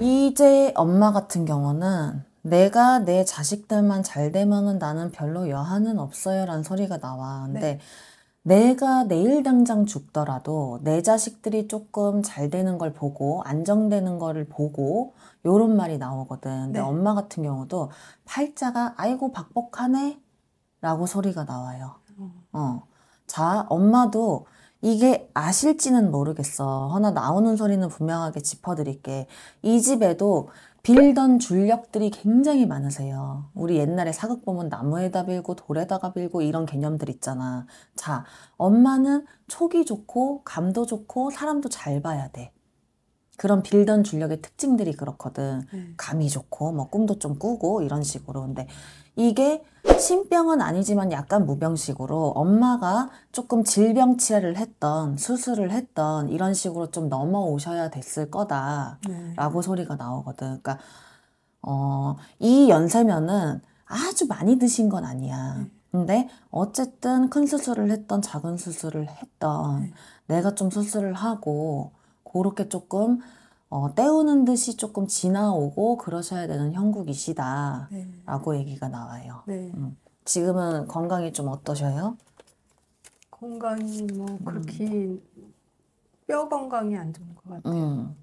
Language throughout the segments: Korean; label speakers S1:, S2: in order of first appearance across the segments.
S1: 이제 엄마 같은 경우는 내가 내 자식들만 잘 되면은 나는 별로 여한은 없어요 라는 소리가 나와. 근데 네. 내가 내일 당장 죽더라도 내 자식들이 조금 잘 되는 걸 보고 안정되는 거를 보고 요런 말이 나오거든. 근데 네. 엄마 같은 경우도 팔자가 아이고 박복하네 라고 소리가 나와요. 어. 어. 자, 엄마도 이게 아실지는 모르겠어. 허나 나오는 소리는 분명하게 짚어드릴게. 이 집에도 빌던 줄력들이 굉장히 많으세요. 우리 옛날에 사극 보면 나무에다 빌고 돌에다가 빌고 이런 개념들 있잖아. 자, 엄마는 촉이 좋고 감도 좋고 사람도 잘 봐야 돼. 그런 빌던 줄력의 특징들이 그렇거든. 네. 감이 좋고 뭐 꿈도 좀 꾸고 이런 식으로. 근데 이게 신병은 아니지만 약간 무병식으로 엄마가 조금 질병 치료를 했던 수술을 했던 이런 식으로 좀 넘어오셔야 됐을 거다라고 네. 소리가 나오거든. 그러니까 어, 이 연세면은 아주 많이 드신 건 아니야. 네. 근데 어쨌든 큰 수술을 했던 작은 수술을 했던 네. 내가 좀 수술을 하고 그렇게 조금 어, 때우는 듯이 조금 지나오고 그러셔야 되는 형국이시다라고 네. 얘기가 나와요. 네. 음. 지금은 건강이 좀 어떠셔요? 건강이 뭐 음. 그렇게 음. 뼈 건강이 안 좋은 것 같아요. 음.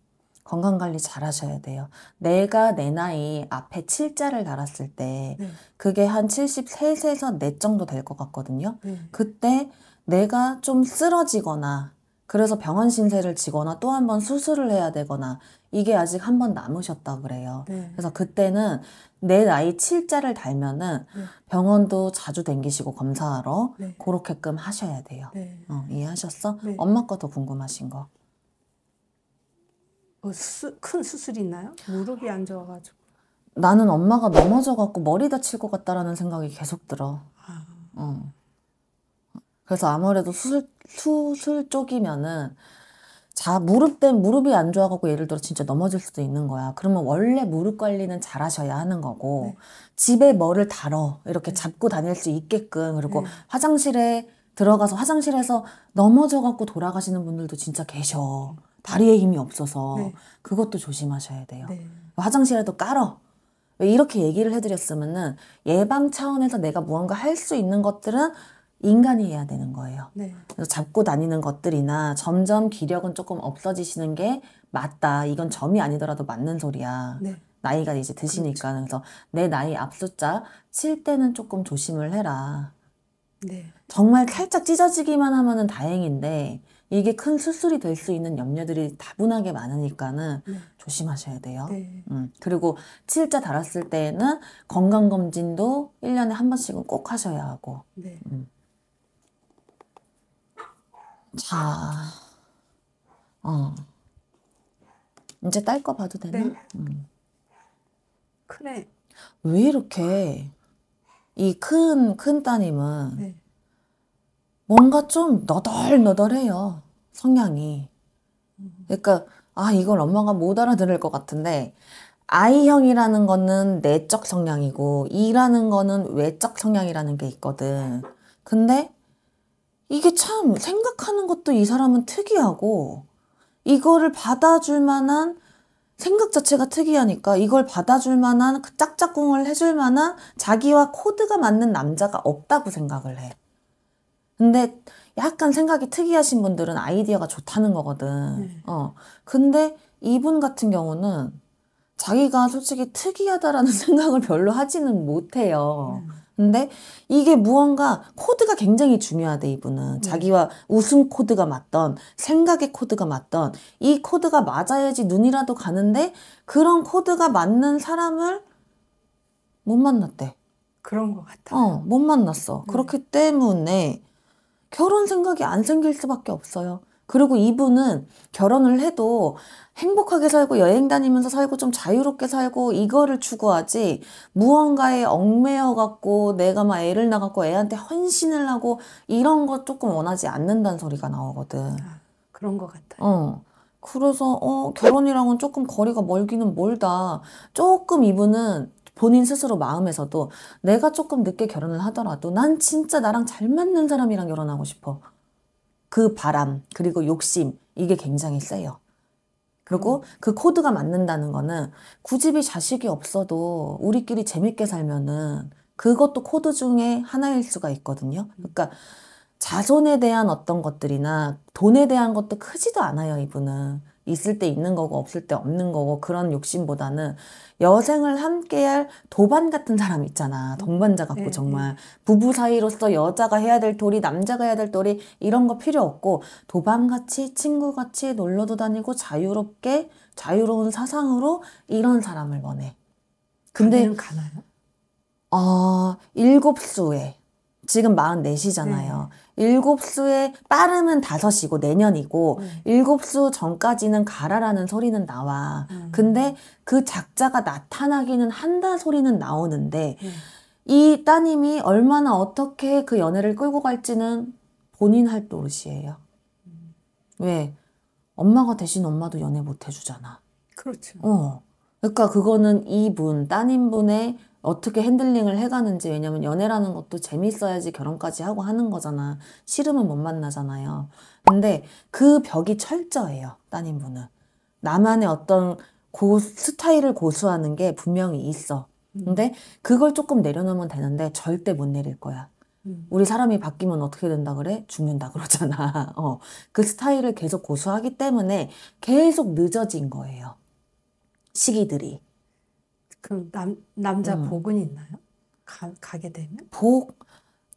S1: 건강 관리 잘 하셔야 돼요. 내가 내 나이 앞에 7자를 달았을 때 네. 그게 한 73에서 4 정도 될 것 같거든요. 네. 그때 내가 좀 쓰러지거나 그래서 병원 신세를 지거나 또 한 번 수술을 해야 되거나 이게 아직 한 번 남으셨다 그래요. 네. 그래서 그때는 내 나이 7자를 달면은 네. 병원도 자주 댕기시고 검사하러 네. 그렇게끔 하셔야 돼요. 네. 어, 이해하셨어? 네. 엄마 거 더 궁금하신 거. 어, 수, 큰수술 있나요? 무릎이 안 좋아가지고. 나는 엄마가 넘어져갖고 머리 다칠 것 같다라는 생각이 계속 들어. 아. 어. 그래서 아무래도 수술, 수술 쪽이면은 자, 무릎 때 무릎이 안 좋아갖고 예를 들어 진짜 넘어질 수도 있는 거야. 그러면 원래 무릎 관리는 잘 하셔야 하는 거고, 네. 집에 뭐를 달어. 이렇게 네. 잡고 다닐 수 있게끔, 그리고 네. 화장실에 들어가서 화장실에서 넘어져갖고 돌아가시는 분들도 진짜 계셔. 다리에 힘이 없어서. 네. 그것도 조심하셔야 돼요. 네. 화장실에도 깔어. 이렇게 얘기를 해드렸으면은 예방 차원에서 내가 무언가 할 수 있는 것들은 인간이 해야 되는 거예요. 네. 그래서 잡고 다니는 것들이나 점점 기력은 조금 없어지시는 게 맞다. 이건 점이 아니더라도 맞는 소리야. 네. 나이가 이제 드시니까 그렇죠. 그래서내 나이 앞숫자 칠 때는 조금 조심을 해라. 네. 정말 살짝 찢어지기만 하면은 다행인데 이게 큰 수술이 될 수 있는 염려들이 다분하게 많으니까는 네. 조심하셔야 돼요. 네. 음. 그리고 치자 달았을 때에는 건강검진도 일년에한 번씩은 꼭 하셔야 하고. 네. 음. 자, 어. 이제 딸 거 봐도 되나? 네. 음. 그래. 왜 이렇게 이 큰, 큰 따님은 네. 뭔가 좀 너덜너덜해요. 성향이. 그러니까, 아, 이걸 엄마가 못 알아들을 것 같은데, I형이라는 거는 내적 성향이고, E라는 거는 외적 성향이라는 게 있거든. 근데 이게 참 생각하는 것도 이 사람은 특이하고 이거를 받아줄 만한 생각 자체가 특이하니까 이걸 받아줄 만한 그 짝짝꿍을 해줄 만한 자기와 코드가 맞는 남자가 없다고 생각을 해. 근데 약간 생각이 특이하신 분들은 아이디어가 좋다는 거거든. 네. 어. 근데 이분 같은 경우는 자기가 솔직히 특이하다라는 생각을 별로 하지는 못해요. 음. 근데 이게 무언가 코드가 굉장히 중요하대 이분은 음. 자기와 웃음 코드가 맞던 생각의 코드가 맞던 이 코드가 맞아야지 눈이라도 가는데 그런 코드가 맞는 사람을 못 만났대 그런 것같아 어, 못 만났어 네. 그렇기 때문에 결혼 생각이 안 생길 수밖에 없어요 그리고 이분은 결혼을 해도 행복하게 살고 여행 다니면서 살고 좀 자유롭게 살고 이거를 추구하지 무언가에 얽매여 갖고 내가 막 애를 낳았고 애한테 헌신을 하고 이런 거 조금 원하지 않는다는 소리가 나오거든. 아, 그런 것 같아요. 어. 그래서 어 결혼이랑은 조금 거리가 멀기는 멀다. 조금 이분은 본인 스스로 마음에서도 내가 조금 늦게 결혼을 하더라도 난 진짜 나랑 잘 맞는 사람이랑 결혼하고 싶어. 그 바람, 그리고 욕심, 이게 굉장히 세요. 그리고 음. 그 코드가 맞는다는 거는 굳이 자식이 없어도 우리끼리 재밌게 살면은 그것도 코드 중에 하나일 수가 있거든요. 음. 그러니까 자손에 대한 어떤 것들이나 돈에 대한 것도 크지도 않아요, 이분은. 있을 때 있는 거고 없을 때 없는 거고 그런 욕심보다는 여생을 함께할 도반 같은 사람 있잖아. 동반자 같고 네, 네. 정말 네. 부부 사이로서 여자가 해야 될 도리, 남자가 해야 될 도리 이런 거 필요 없고 도반같이 친구같이 놀러도 다니고 자유롭게 자유로운 사상으로 이런 사람을 원해. 근데 가나요? 아, 어, 일곱 수에 지금 44시잖아요. 일곱 수에 빠르면 5시고 내년이고 네. 일곱 수 전까지는 가라라는 소리는 나와. 음. 근데 그 작자가 나타나기는 한다 소리는 나오는데 음. 이 따님이 얼마나 어떻게 그 연애를 끌고 갈지는 본인 할도릇이에요 음. 왜? 엄마가 대신 엄마도 연애 못 해주잖아. 그렇죠. 어. 그러니까 그거는 이분 따님분의 어떻게 핸들링을 해가는지 왜냐면 연애라는 것도 재밌어야지 결혼까지 하고 하는 거잖아 싫으면 못 만나잖아요 근데 그 벽이 철저해요 따님분은 나만의 어떤 고, 스타일을 고수하는 게 분명히 있어 음. 근데 그걸 조금 내려놓으면 되는데 절대 못 내릴 거야 음. 우리 사람이 바뀌면 어떻게 된다 그래? 죽는다 그러잖아. 어. 그 스타일을 계속 고수하기 때문에 계속 늦어진 거예요. 시기들이. 그럼 남, 남자 음. 복은 있나요? 가, 가게 되면? 복,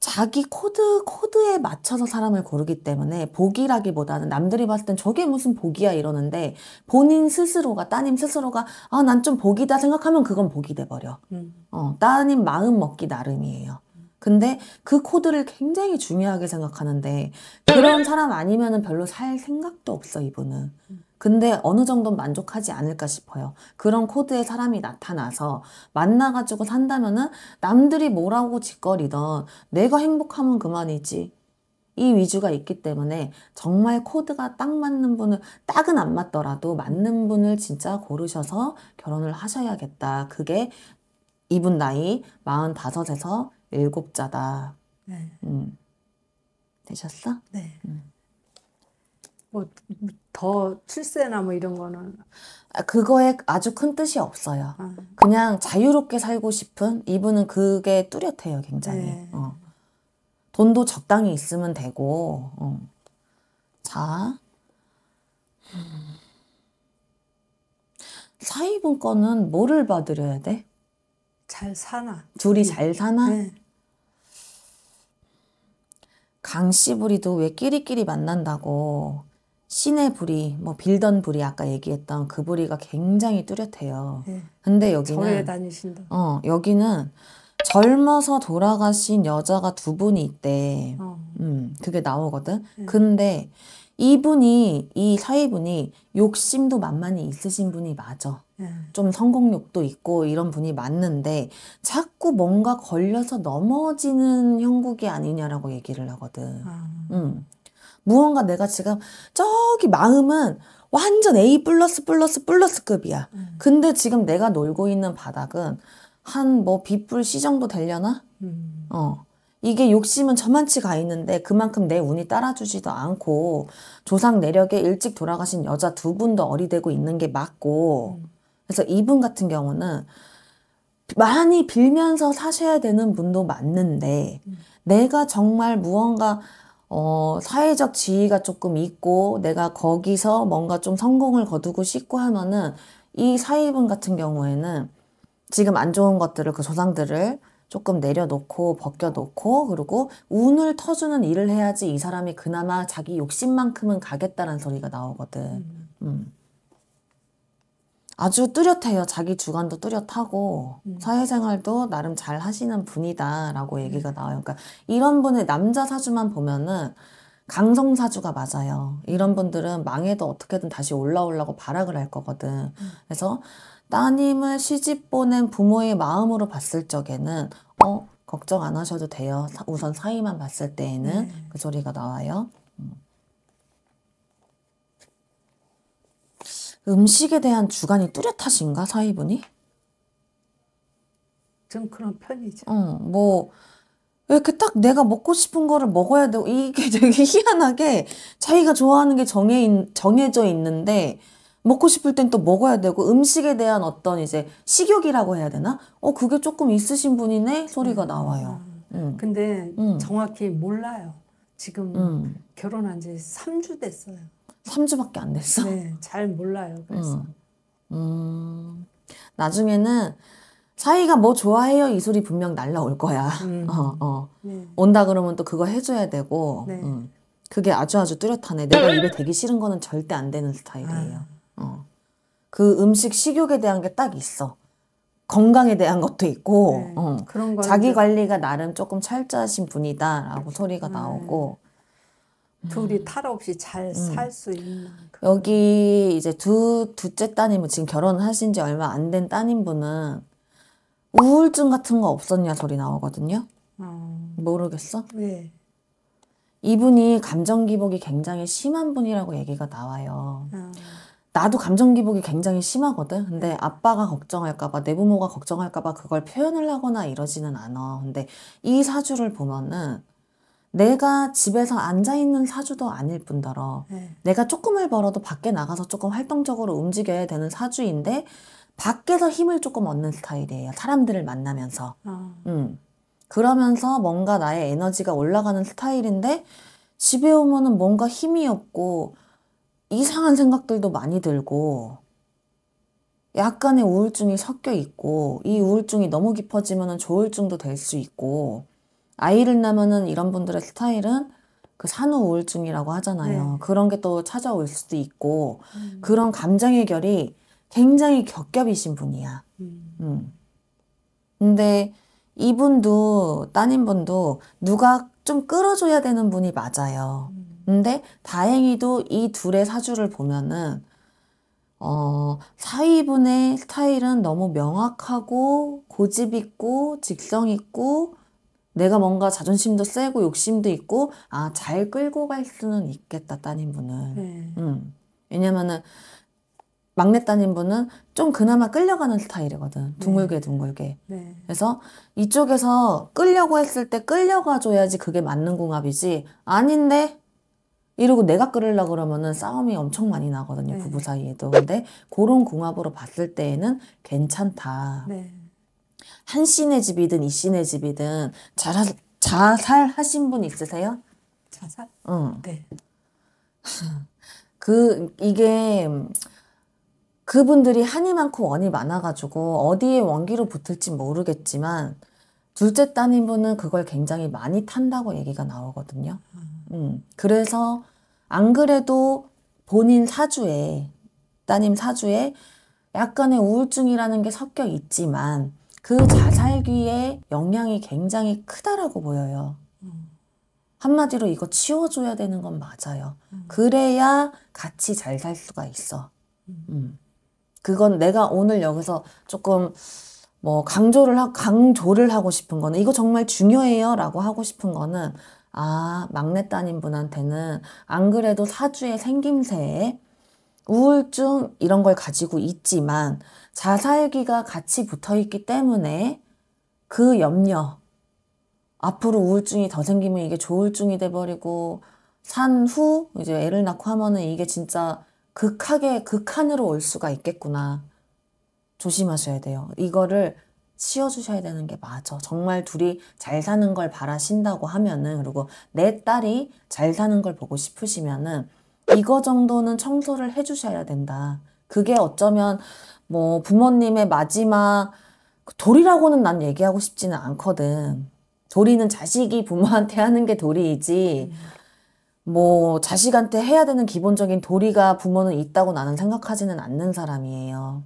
S1: 자기 코드, 코드에 맞춰서 사람을 고르기 때문에 복이라기보다는 남들이 봤을 땐 저게 무슨 복이야 이러는데 본인 스스로가, 따님 스스로가 아, 난 좀 복이다 생각하면 그건 복이 돼버려. 음. 어, 따님 마음 먹기 나름이에요. 근데 그 코드를 굉장히 중요하게 생각하는데 그런 사람 아니면은 별로 살 생각도 없어 이분은. 음. 근데 어느 정도 만족하지 않을까 싶어요. 그런 코드의 사람이 나타나서 만나가지고 산다면은 남들이 뭐라고 짓거리던 내가 행복하면 그만이지. 이 위주가 있기 때문에 정말 코드가 딱 맞는 분을 딱은 안 맞더라도 맞는 분을 진짜 고르셔서 결혼을 하셔야겠다. 그게 이분 나이 45에서 7자다. 네. 음. 되셨어? 네. 음. 뭐더 출세나 뭐 이런 거는 아, 그거에 아주 큰 뜻이 없어요. 아. 그냥 자유롭게 살고 싶은 이분은 그게 뚜렷해요, 굉장히. 네. 어. 돈도 적당히 있으면 되고. 어. 자. 음. 사위분 거는 뭐를 받으려야 돼? 잘 사나. 둘이 잘 사나? 네. 강씨부리도 왜 끼리끼리 만난다고 신의 불이 뭐 빌던 불이 아까 얘기했던 그불이가 굉장히 뚜렷해요. 네. 근데 여기는 절에 다니신다. 어, 여기는 젊어서 돌아가신 여자가 두 분이 있대. 어. 음, 그게 나오거든. 네. 근데 이분이 이 사위분이 욕심도 만만히 있으신 분이 맞아. 네. 좀 성공욕도 있고 이런 분이 맞는데 자꾸 뭔가 걸려서 넘어지는 형국이 아니냐라고 얘기를 하거든. 아. 음. 무언가 내가 지금 저기 마음은 완전 A 플러스 플러스 플러스 급이야. 음. 근데 지금 내가 놀고 있는 바닥은 한 뭐 B 불 C 정도 되려나? 음. 어. 이게 욕심은 저만치 가 있는데 그만큼 내 운이 따라주지도 않고 조상 내력에 일찍 돌아가신 여자 두 분도 어리되고 있는 게 맞고 음. 그래서 이분 같은 경우는 많이 빌면서 사셔야 되는 분도 맞는데 음. 내가 정말 무언가 어, 사회적 지위가 조금 있고 내가 거기서 뭔가 좀 성공을 거두고 싶고 하면은 이 사위분 같은 경우에는 지금 안 좋은 것들을 그 조상들을 조금 내려놓고 벗겨놓고 그리고 운을 터주는 일을 해야지 이 사람이 그나마 자기 욕심만큼은 가겠다는 소리가 나오거든. 음. 음. 아주 뚜렷해요. 자기 주관도 뚜렷하고 음. 사회생활도 나름 잘 하시는 분이다라고 얘기가 나와요. 그러니까 이런 분의 남자 사주만 보면은 강성 사주가 맞아요. 이런 분들은 망해도 어떻게든 다시 올라오려고 발악을 할 거거든. 음. 그래서 따님을 시집 보낸 부모의 마음으로 봤을 적에는 어 걱정 안 하셔도 돼요. 우선 사이만 봤을 때에는 네. 그 소리가 나와요. 음식에 대한 주관이 뚜렷하신가 사위분이? 좀 그런 편이죠. 어, 뭐 이렇게 딱 내가 먹고 싶은 거를 먹어야 되고 이게 되게 희한하게 자기가 좋아하는 게 정해 정해져 있는데 먹고 싶을 땐 또 먹어야 되고 음식에 대한 어떤 이제 식욕이라고 해야 되나? 어 그게 조금 있으신 분이네 소리가 음. 나와요. 음. 근데 음. 정확히 몰라요. 지금 음. 결혼한 지 3주 됐어요. 3주밖에 안 됐어. 네, 잘 몰라요. 그래서. 음. 음. 나중에는 사이가 뭐 좋아해요 이 소리 분명 날라올 거야. 음. 어, 어. 네. 온다 그러면 또 그거 해줘야 되고. 네. 음. 그게 아주 아주 뚜렷하네. 내가 입에 대기 싫은 거는 절대 안 되는 스타일이에요. 아. 어. 그 음식 식욕에 대한 게 딱 있어. 건강에 대한 것도 있고 네. 어. 자기 관리가 나름 조금 철저하신 분이다라고 그렇죠. 소리가 나오고 네. 둘이 음. 탈 없이 잘 살수 음. 있는. 여기 이제 두 둘째 따님은 지금 결혼하신 지 얼마 안 된 따님분은 우울증 같은 거 없었냐 소리 나오거든요. 음. 모르겠어? 네. 이분이 감정 기복이 굉장히 심한 분이라고 얘기가 나와요. 음. 나도 감정 기복이 굉장히 심하거든. 근데 음. 아빠가 걱정할까봐, 내 부모가 걱정할까봐 그걸 표현을 하거나 이러지는 않아. 근데 이 사주를 보면은 내가 집에서 앉아있는 사주도 아닐 뿐더러 네. 내가 조금을 벌어도 밖에 나가서 조금 활동적으로 움직여야 되는 사주인데 밖에서 힘을 조금 얻는 스타일이에요. 사람들을 만나면서. 아. 음. 그러면서 뭔가 나의 에너지가 올라가는 스타일인데 집에 오면은 뭔가 힘이 없고 이상한 생각들도 많이 들고 약간의 우울증이 섞여 있고 이 우울증이 너무 깊어지면은 조울증도 될 수 있고 아이를 낳으면은 이런 분들의 스타일은 그 산후 우울증이라고 하잖아요. 네. 그런 게 또 찾아올 수도 있고 음. 그런 감정의 결이 굉장히 겹겹이신 분이야. 음. 음. 근데 이분도 따님분도 누가 좀 끌어줘야 되는 분이 맞아요. 음. 근데 다행히도 이 둘의 사주를 보면은 어, 사위분의 스타일은 너무 명확하고 고집 있고 직성 있고 내가 뭔가 자존심도 세고 욕심도 있고 아 잘 끌고 갈 수는 있겠다 따님분은 네. 음. 왜냐면은 막내 따님분은 좀 그나마 끌려가는 스타일이거든 네. 둥글게 둥글게 네. 그래서 이쪽에서 끌려고 했을 때 끌려가 줘야지 그게 맞는 궁합이지 아닌데 이러고 내가 끌으려 그러면은 싸움이 엄청 많이 나거든요 네. 부부 사이에도 근데 그런 궁합으로 봤을 때에는 괜찮다. 네. 한 씨네 집이든 이 씨네 집이든 자라, 자살 하신 분 있으세요? 자살? 응. 네. 그 이게 그분들이 한이 많고 원이 많아가지고 어디에 원기로 붙을지 모르겠지만 둘째 따님분은 그걸 굉장히 많이 탄다고 얘기가 나오거든요. 음, 음. 그래서 안 그래도 본인 사주에 따님 사주에 약간의 우울증이라는 게 섞여 있지만 그 자살기에 영향이 굉장히 크다라고 보여요. 한마디로 이거 치워줘야 되는 건 맞아요. 그래야 같이 잘 살 수가 있어. 음. 그건 내가 오늘 여기서 조금 뭐 강조를 하, 강조를 하고 싶은 거는 이거 정말 중요해요라고 하고 싶은 거는 아 막내 따님 분한테는 안 그래도 사주의 생김새 우울증 이런 걸 가지고 있지만 자살기가 같이 붙어 있기 때문에 그 염려, 앞으로 우울증이 더 생기면 이게 조울증이 돼버리고, 산 후 이제 애를 낳고 하면은 이게 진짜 극하게 극한으로 올 수가 있겠구나. 조심하셔야 돼요. 이거를 치워주셔야 되는 게 맞아. 정말 둘이 잘 사는 걸 바라신다고 하면은, 그리고 내 딸이 잘 사는 걸 보고 싶으시면은, 이거 정도는 청소를 해주셔야 된다. 그게 어쩌면 뭐 부모님의 마지막 그 도리라고는 난 얘기하고 싶지는 않거든. 도리는 자식이 부모한테 하는 게 도리이지. 뭐 자식한테 해야 되는 기본적인 도리가 부모는 있다고 나는 생각하지는 않는 사람이에요.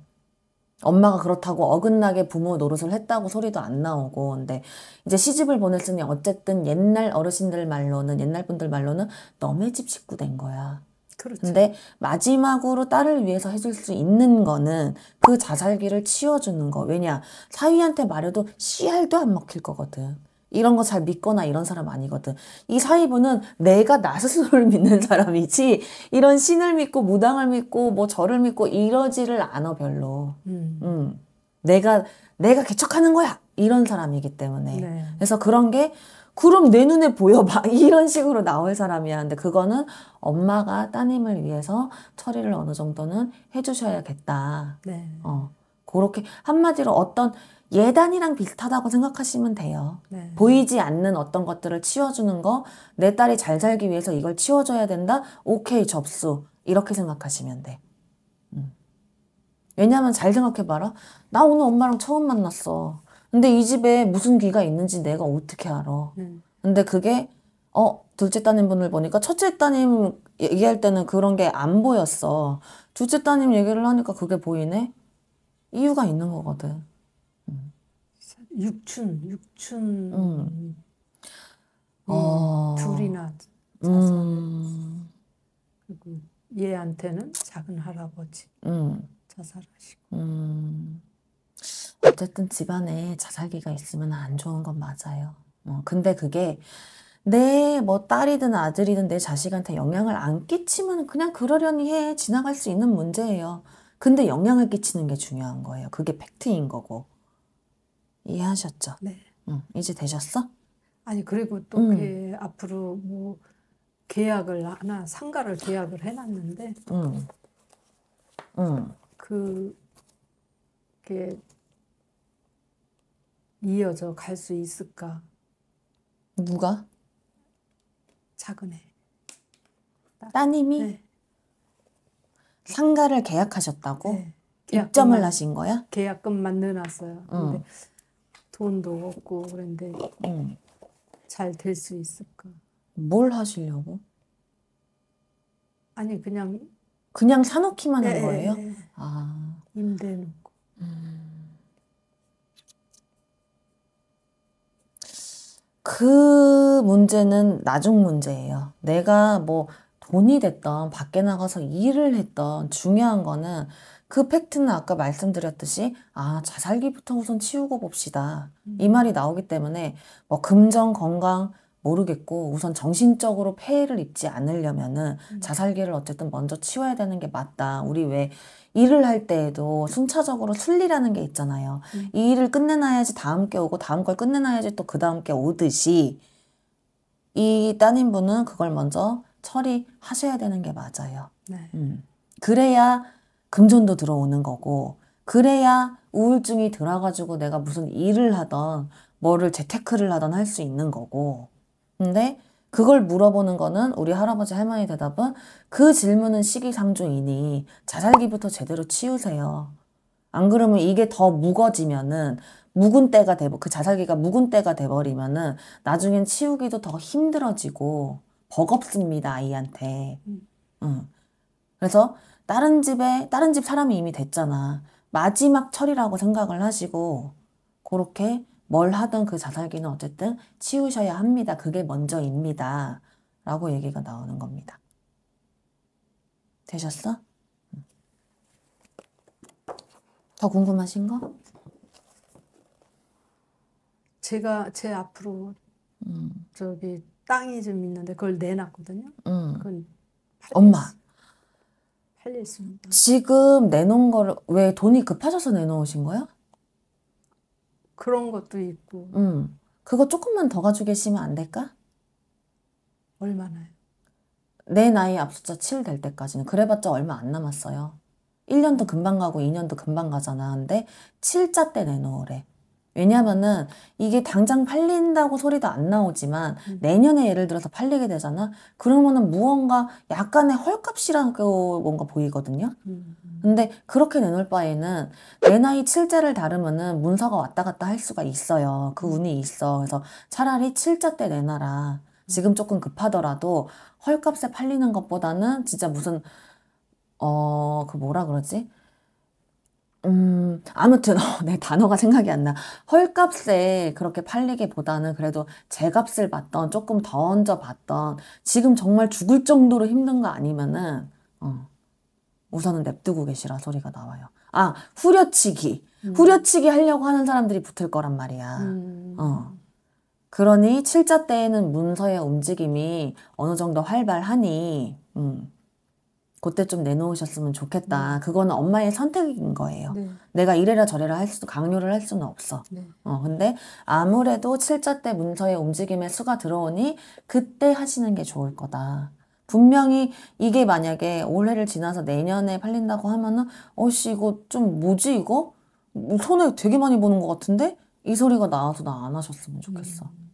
S1: 엄마가 그렇다고 어긋나게 부모 노릇을 했다고 소리도 안 나오고 근데 이제 시집을 보냈으니 어쨌든 옛날 어르신들 말로는 옛날 분들 말로는 너네 집 식구 된 거야. 그렇죠. 근데 마지막으로 딸을 위해서 해줄 수 있는 거는 그 자살기를 치워주는 거. 왜냐 사위한테 말해도 씨알도 안 먹힐 거거든. 이런 거 잘 믿거나 이런 사람 아니거든. 이사위부는 내가 나 스스로를 믿는 사람이지 이런 신을 믿고 무당을 믿고 뭐 저를 믿고 이러지를 않아 별로. 음. 음. 내가 내가 개척하는 거야 이런 사람이기 때문에. 네. 그래서 그런 게 그럼 내 눈에 보여 막 이런 식으로 나올 사람이야. 근데 그거는 엄마가 따님을 위해서 처리를 어느 정도는 해주셔야겠다. 네. 어 그렇게 한마디로 어떤 예단이랑 비슷하다고 생각하시면 돼요. 네. 보이지 않는 어떤 것들을 치워주는 거, 내 딸이 잘 살기 위해서 이걸 치워줘야 된다. 오케이 접수 이렇게 생각하시면 돼. 음. 왜냐하면 잘 생각해봐라. 나 오늘 엄마랑 처음 만났어. 근데 이 집에 무슨 귀가 있는지 내가 어떻게 알아? 음. 근데 그게 어 둘째 따님분을 보니까 첫째 따님 얘기할 때는 그런 게 안 보였어. 둘째 따님 얘기를 하니까 그게 보이네. 이유가 있는 거거든. 음. 육춘, 육춘. 음. 어. 둘이나 자서 음. 그리고 얘한테는 작은 할아버지 음. 자살하시고. 음. 어쨌든 집안에 자살기가 있으면 안 좋은 건 맞아요. 어, 근데 그게 내뭐 딸이든 아들이든 내 자식한테 영향을 안 끼치면 그냥 그러려니 해 지나갈 수 있는 문제예요. 근데 영향을 끼치는 게 중요한 거예요. 그게 팩트인 거고 이해하셨죠? 네. 응, 이제 되셨어? 아니 그리고 또 음. 그 앞으로 뭐 계약을 하나 상가를 계약을 해놨는데, 음. 음. 그 이게 이어져 갈 수 있을까? 누가? 작은 애. 따님이 네. 상가를 계약하셨다고? 네. 입점을 하신 거야? 계약금만 넣어놨어요. 근 돈도 없고 그런데 음. 잘될 수 있을까? 뭘 하시려고? 아니 그냥 그냥 사놓기만 한 네, 네, 거예요? 네. 아 임대놓고. 음. 그 문제는 나중 문제예요. 내가 뭐 돈이 됐던 밖에 나가서 일을 했던 중요한 거는 그 팩트는 아까 말씀드렸듯이 아 자살기부터 우선 치우고 봅시다 이 음. 말이 나오기 때문에 뭐 금전 건강 모르겠고 우선 정신적으로 폐해를 입지 않으려면은 음. 자살기를 어쨌든 먼저 치워야 되는 게 맞다. 우리 왜 일을 할 때에도 순차적으로 순리라는 게 있잖아요. 음. 이 일을 끝내놔야지 다음 게 오고 다음 걸 끝내놔야지 또 그 다음 게 오듯이 이 따님분은 그걸 먼저 처리하셔야 되는 게 맞아요. 네. 음. 그래야 금전도 들어오는 거고 그래야 우울증이 들어가지고 내가 무슨 일을 하던 뭐를 재테크를 하던 할 수 있는 거고 근데 그걸 물어보는 거는 우리 할아버지 할머니 대답은 그 질문은 시기상조이니 자살기부터 제대로 치우세요. 안 그러면 이게 더 묵어지면은 묵은 때가 돼버 그 자살기가 묵은 때가 돼버리면은 나중엔 치우기도 더 힘들어지고 버겁습니다 아이한테. 음. 응. 그래서 다른 집에 다른 집 사람이 이미 됐잖아. 마지막 철이라고 생각을 하시고 그렇게 뭘 하든 그 자살기는 어쨌든 치우셔야 합니다. 그게 먼저입니다. 라고 얘기가 나오는 겁니다. 되셨어? 더 궁금하신 거? 제가 제 앞으로 음. 저기 땅이 좀 있는데 그걸 내놨거든요. 음. 그건 팔렸, 엄마 팔려 있습 지금 내놓은 거를 왜 돈이 급하셔서 내놓으신 거예요 그런 것도 있고. 음. 그거 조금만 더 가지고 계시면 안 될까? 얼마나요? 내 나이 앞숫자 7 될 때까지는 그래봤자 얼마 안 남았어요. 1년도 금방 가고 2년도 금방 가잖아. 근데 7자 때 내놓으래. 왜냐면은 이게 당장 팔린다고 소리도 안 나오지만 음. 내년에 예를 들어서 팔리게 되잖아. 그러면은 무언가 약간의 헐값이라고 뭔가 보이거든요. 음, 음. 근데 그렇게 내놓을 바에는 내 나이 칠자를 다루면은 문서가 왔다 갔다 할 수가 있어요. 그 운이 있어. 그래서 차라리 칠자때 내놔라. 지금 조금 급하더라도 헐값에 팔리는 것보다는 진짜 무슨 어 그 뭐라 그러지? 음, 아무튼, 어, 내 네, 단어가 생각이 안 나. 헐값에 그렇게 팔리기보다는 그래도 제 값을 받던, 조금 더 얹어 봤던, 지금 정말 죽을 정도로 힘든 거 아니면은, 어, 우선은 냅두고 계시라 소리가 나와요. 아, 후려치기. 음. 후려치기 하려고 하는 사람들이 붙을 거란 말이야. 음. 어. 그러니, 칠자 때에는 문서의 움직임이 어느 정도 활발하니, 음. 그때 좀 내놓으셨으면 좋겠다. 네. 그거는 엄마의 선택인 거예요. 네. 내가 이래라 저래라 할 수, 도 강요를 할 수는 없어. 네. 어, 근데 아무래도 7자 때 문서의 움직임에 수가 들어오니 그때 하시는 게 좋을 거다. 분명히 이게 만약에 올해를 지나서 내년에 팔린다고 하면은, 어씨, 이거 좀 뭐지, 이거? 손에 되게 많이 보는 것 같은데? 이 소리가 나와서 나 안 하셨으면 좋겠어. 음.